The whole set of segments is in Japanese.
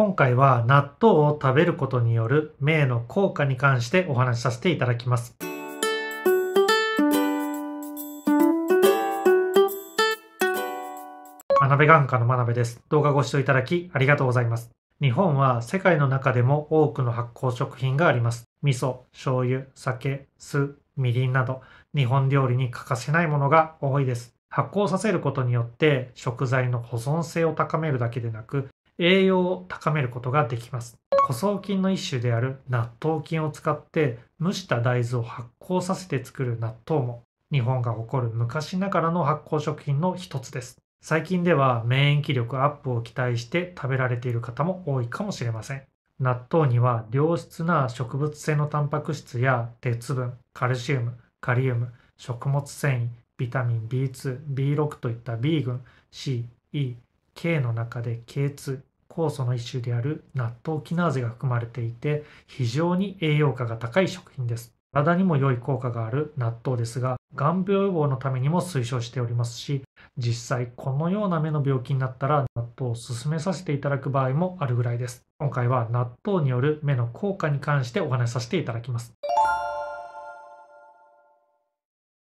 今回は納豆を食べることによる命の効果に関してお話しさせていただきます。学べ眼科の学べです。動画ご視聴いただきありがとうございます。日本は世界の中でも多くの発酵食品があります。味噌、醤油、酒、酢、みりんなど、日本料理に欠かせないものが多いです。発酵させることによって食材の保存性を高めるだけでなく栄養を高めることができます枯草菌の一種である納豆菌を使って蒸した大豆を発酵させて作る納豆も日本が誇る昔ながらの発酵食品の一つです最近では免疫力アップを期待して食べられている方も多いかもしれません納豆には良質な植物性のタンパク質や鉄分カルシウムカリウム食物繊維ビタミン B2B6 といった B 群 CE K の中で K2 酵素の一種である納豆キナーゼが含まれていて非常に栄養価が高い食品です体にも良い効果がある納豆ですが眼病予防のためにも推奨しておりますし実際このような目の病気になったら納豆を勧めさせていただく場合もあるぐらいです今回は納豆による目の効果に関してお話しさせていただきます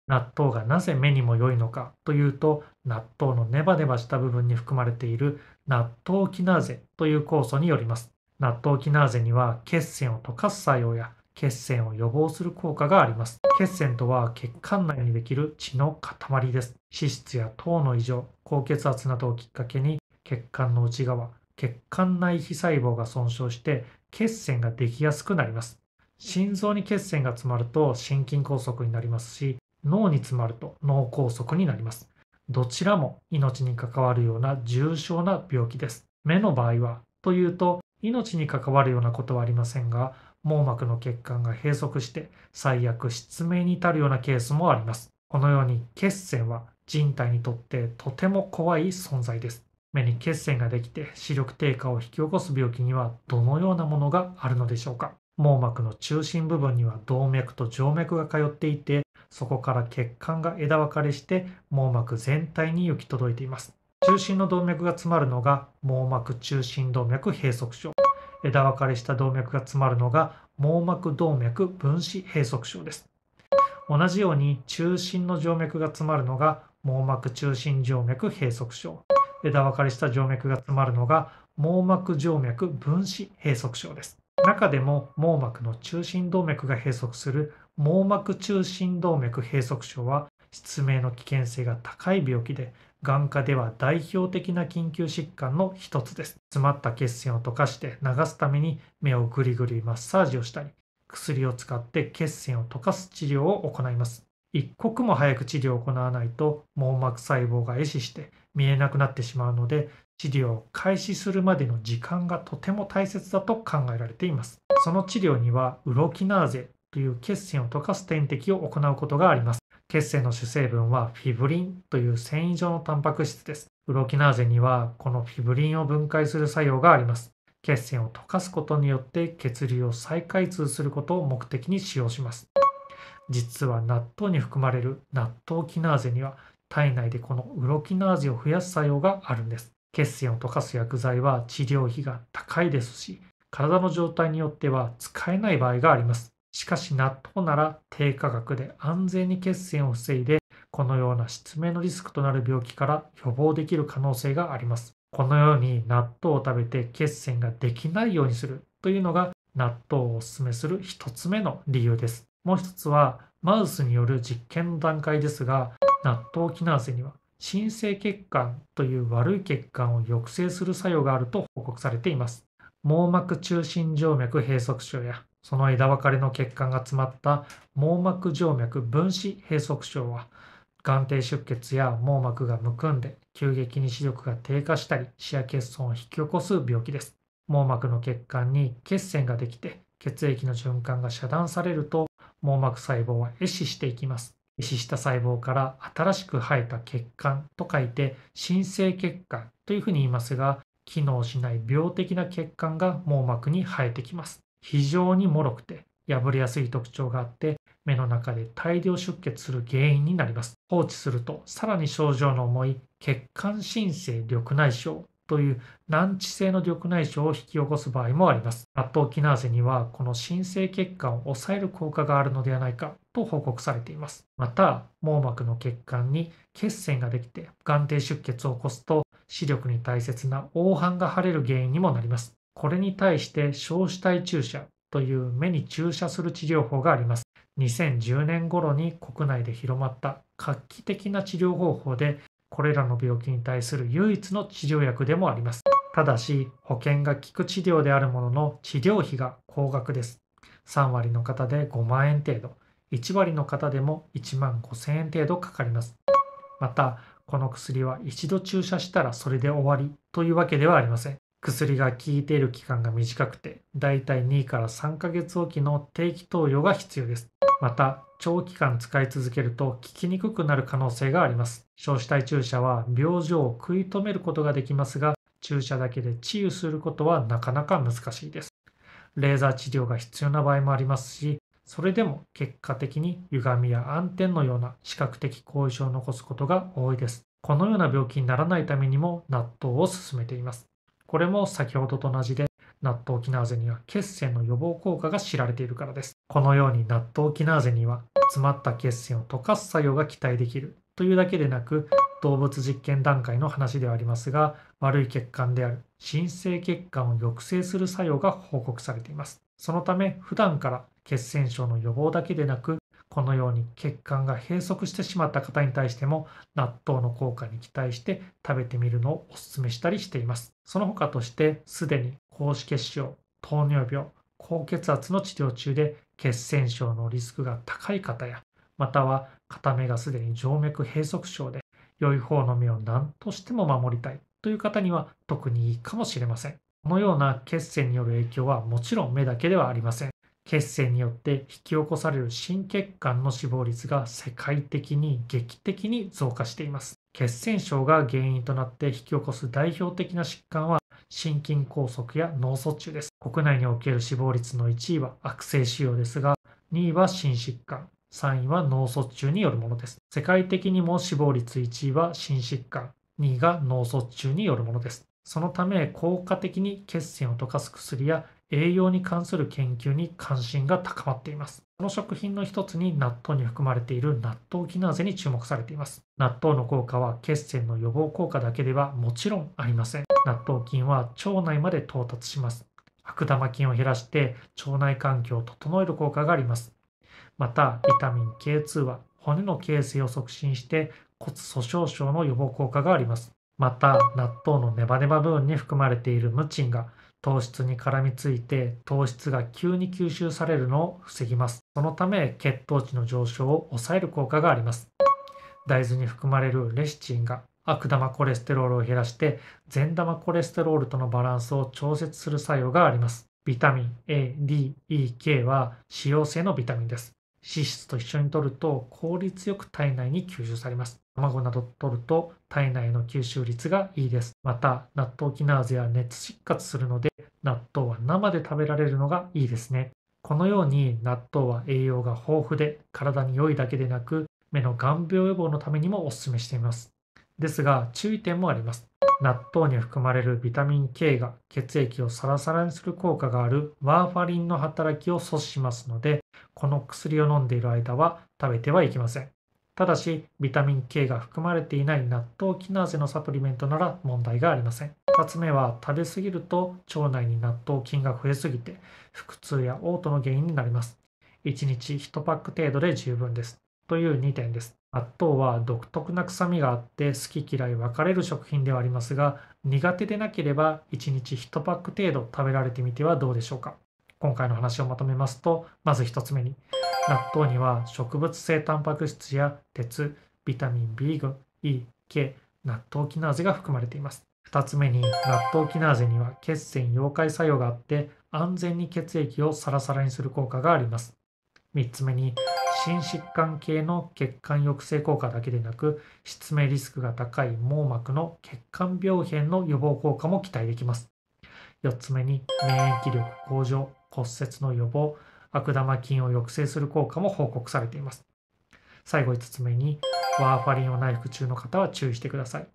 納豆がなぜ目にも良いのかというと納豆のネバネバした部分に含まれている納豆キナーゼという酵素によります納豆キナーゼには血栓を溶かす作用や血栓を予防する効果があります血栓とは血管内にできる血の塊です脂質や糖の異常高血圧などをきっかけに血管の内側血管内皮細胞が損傷して血栓ができやすくなります心臓に血栓が詰まると心筋梗塞になりますし脳に詰まると脳梗塞になります。どちらも命に関わるような重症な病気です。目の場合はというと命に関わるようなことはありませんが網膜の血管が閉塞して最悪失明に至るようなケースもあります。このように血栓は人体にとってとても怖い存在です。目に血栓ができて視力低下を引き起こす病気にはどのようなものがあるのでしょうか網膜の中心部分には動脈と静脈が通っていてそこから血管が枝分かれして網膜全体に行き届いています中心の動脈が詰まるのが網膜中心動脈閉塞症枝分かれした動脈が詰まるのが網膜動脈分子閉塞症です同じように中心の静脈が詰まるのが網膜中心静脈閉塞症枝分かれした静脈が詰まるのが網膜静脈分子閉塞症です中でも網膜の中心動脈が閉塞する網膜中心動脈閉塞症は失明の危険性が高い病気で眼科では代表的な緊急疾患の一つです詰まった血栓を溶かして流すために目をぐりぐりマッサージをしたり薬を使って血栓を溶かす治療を行います一刻も早く治療を行わないと網膜細胞が壊死して見えなくなってしまうので治療を開始するまでの時間がとても大切だと考えられていますその治療にはウロキナーゼという血栓を溶かす点滴を行うことがあります。血栓の主成分はフィブリンという繊維状のタンパク質です。ウロキナーゼにはこのフィブリンを分解する作用があります。血栓を溶かすことによって血流を再開通することを目的に使用します。実は納豆に含まれる納豆キナーゼには体内でこのウロキナーゼを増やす作用があるんです。血栓を溶かす薬剤は治療費が高いですし、体の状態によっては使えない場合があります。しかし納豆なら低価格で安全に血栓を防いで、このような失明のリスクとなる病気から予防できる可能性があります。このように納豆を食べて血栓ができないようにするというのが納豆をおすすめする1つ目の理由です。もう1つはマウスによる実験の段階ですが、納豆キナーゼには新生血管という悪い血管を抑制する作用があると報告されています。網膜中心静脈閉塞症やその枝分かれの血管が詰まった網膜静脈分子閉塞症は、眼底出血や網膜がむくんで急激に視力が低下したり視野欠損を引き起こす病気です網膜の血管に血栓ができて血液の循環が遮断されると網膜細胞は壊死していきます壊死した細胞から新しく生えた血管と書いて新生血管というふうに言いますが機能しない病的な血管が網膜に生えてきます非常にもろくて破れやすい特徴があって目の中で大量出血する原因になります放置するとさらに症状の重い血管新生緑内障という難治性の緑内障を引き起こす場合もあります納豆キナーゼにはこの新生血管を抑える効果があるのではないかと報告されていますまた網膜の血管に血栓ができて眼底出血を起こすと視力に大切な黄斑が腫れる原因にもなりますこれに対して小死体注射という目に注射する治療法があります。2010年頃に国内で広まった画期的な治療方法で、これらの病気に対する唯一の治療薬でもあります。ただし、保険が効く治療であるものの治療費が高額です。3割の方で5万円程度、1割の方でも1万5千円程度かかります。また、この薬は一度注射したらそれで終わりというわけではありません。薬が効いている期間が短くて、だいたい2から3ヶ月おきの定期投与が必要です。また、長期間使い続けると効きにくくなる可能性があります。少子体注射は病状を食い止めることができますが、注射だけで治癒することはなかなか難しいです。レーザー治療が必要な場合もありますし、それでも結果的に歪みや暗転のような視覚的後遺症を残すことが多いです。このような病気にならないためにも納豆を勧めています。これも先ほどと同じで、納豆キナーゼには血栓の予防効果が知られているからです。このように納豆キナーゼには詰まった血栓を溶かす作用が期待できるというだけでなく、動物実験段階の話ではありますが、悪い血管である新生血管を抑制する作用が報告されています。そのため、普段から血栓症の予防だけでなく、このように血管が閉塞してしまった方に対しても納豆の効果に期待して食べてみるのをお勧めしたりしています。その他として、すでに高脂血症、糖尿病、高血圧の治療中で血栓症のリスクが高い方や、または片目がすでに静脈閉塞症で良い方の目を何としても守りたいという方には特にいいかもしれません。このような血栓による影響はもちろん目だけではありません。血栓によって引き起こされる心血管の死亡率が世界的に劇的に増加しています血栓症が原因となって引き起こす代表的な疾患は心筋梗塞や脳卒中です国内における死亡率の1位は悪性腫瘍ですが2位は心疾患3位は脳卒中によるものです世界的にも死亡率1位は心疾患2位が脳卒中によるものですそのため効果的に血栓を溶かす薬や栄養に関する研究に関心が高まっています。この食品の一つに納豆に含まれている納豆キナーゼに注目されています。納豆の効果は血栓の予防効果だけではもちろんありません。納豆菌は腸内まで到達します。悪玉菌を減らして腸内環境を整える効果があります。また、ビタミン K2 は骨の形成を促進して骨粗鬆症の予防効果があります。また、納豆のネバネバ部分に含まれているムチンが糖質に絡みついて糖質が急に吸収されるのを防ぎますそのため血糖値の上昇を抑える効果があります大豆に含まれるレシチンが悪玉コレステロールを減らして善玉コレステロールとのバランスを調節する作用がありますビタミン A、D、E、K は使用性のビタミンです脂質と一緒に摂ると効率よく体内に吸収されます。卵など摂ると体内の吸収率がいいです。また、納豆キナーゼや熱失活するので、納豆は生で食べられるのがいいですね。このように納豆は栄養が豊富で体に良いだけでなく目の眼病予防のためにもおすすめしています。ですが注意点もあります。納豆に含まれるビタミン K が血液をサラサラにする効果があるワーファリンの働きを阻止しますのでこの薬を飲んでいる間は食べてはいけません。ただし、ビタミン K が含まれていない納豆キナーゼのサプリメントなら問題がありません。2つ目は、食べ過ぎると腸内に納豆菌が増えすぎて、腹痛や嘔吐の原因になります。1日1パック程度で十分です。という2点です。納豆は独特な臭みがあって好き嫌い分かれる食品ではありますが苦手でなければ1日1パック程度食べられてみてはどうでしょうか今回の話をまとめますとまず1つ目に納豆には植物性タンパク質や鉄ビタミン B 群 E、K、納豆キナーゼが含まれています。2つ目に納豆キナーゼには血栓溶解作用があって安全に血液をサラサラにする効果があります。3つ目に心疾患系の血管抑制効果だけでなく失明リスクが高い網膜の血管病変の予防効果も期待できます。4つ目に免疫力向上骨折の予防、悪玉菌を抑制する効果も報告されています。最後5つ目に、ワーファリンを内服中の方は注意してください。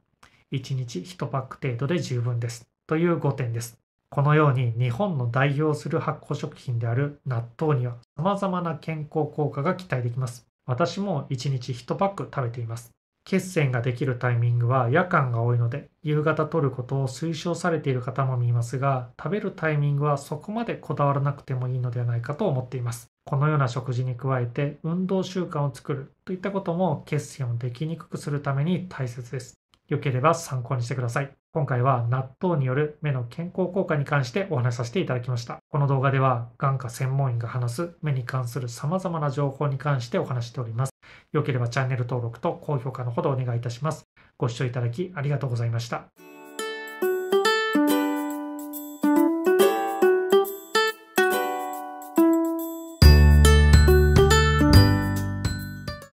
1日1パック程度で十分です。という5点です。このように日本の代表する発酵食品である納豆には様々な健康効果が期待できます。私も1日1パック食べています。血栓ができるタイミングは夜間が多いので、夕方取ることを推奨されている方も見ますが、食べるタイミングはそこまでこだわらなくてもいいのではないかと思っています。このような食事に加えて、運動習慣を作るといったことも血栓をできにくくするために大切です。良ければ参考にしてください。今回は納豆による目の健康効果に関してお話しさせていただきました。この動画では眼科専門医が話す目に関する様々な情報に関してお話しております。良ければチャンネル登録と高評価のほどお願いいたします。ご視聴いただきありがとうございました。